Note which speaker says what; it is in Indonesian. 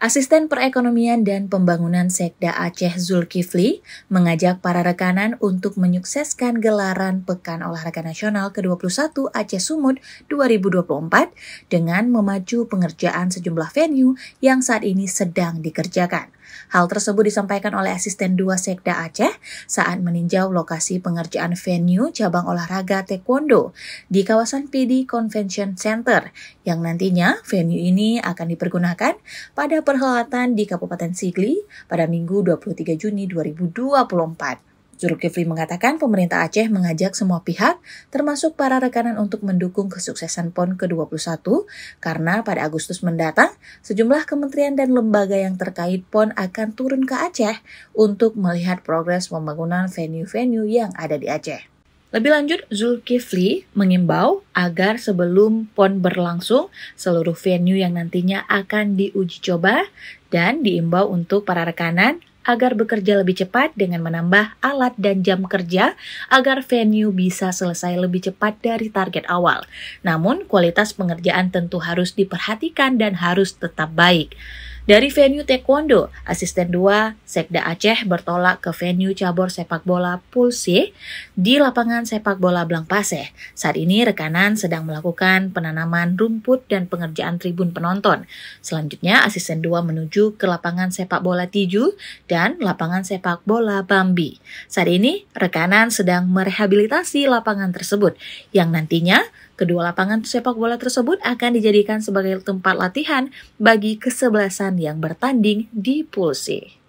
Speaker 1: Asisten Perekonomian dan Pembangunan Sekda Aceh Zulkifli mengajak para rekanan untuk menyukseskan gelaran Pekan Olahraga Nasional ke-21 Aceh Sumut 2024 dengan memacu pengerjaan sejumlah venue yang saat ini sedang dikerjakan. Hal tersebut disampaikan oleh asisten 2 Sekda Aceh saat meninjau lokasi pengerjaan venue cabang olahraga taekwondo di kawasan PD Convention Center yang nantinya venue ini akan dipergunakan pada perhelatan di Kabupaten Sigli pada Minggu 23 Juni 2024. Zulkifli mengatakan pemerintah Aceh mengajak semua pihak, termasuk para rekanan untuk mendukung kesuksesan PON ke-21, karena pada Agustus mendatang, sejumlah kementerian dan lembaga yang terkait PON akan turun ke Aceh untuk melihat progres pembangunan venue-venue yang ada di Aceh. Lebih lanjut, Zulkifli mengimbau agar sebelum PON berlangsung, seluruh venue yang nantinya akan diuji coba dan diimbau untuk para rekanan agar bekerja lebih cepat dengan menambah alat dan jam kerja agar venue bisa selesai lebih cepat dari target awal. Namun, kualitas pengerjaan tentu harus diperhatikan dan harus tetap baik. Dari venue taekwondo, asisten 2 Sekda Aceh bertolak ke venue cabur sepak bola Pulse di lapangan sepak bola Blang Paseh. Saat ini rekanan sedang melakukan penanaman rumput dan pengerjaan tribun penonton. Selanjutnya asisten 2 menuju ke lapangan sepak bola Tiju dan lapangan sepak bola Bambi. Saat ini rekanan sedang merehabilitasi lapangan tersebut yang nantinya kedua lapangan sepak bola tersebut akan dijadikan sebagai tempat latihan bagi kesebelasan yang bertanding di Pulsi.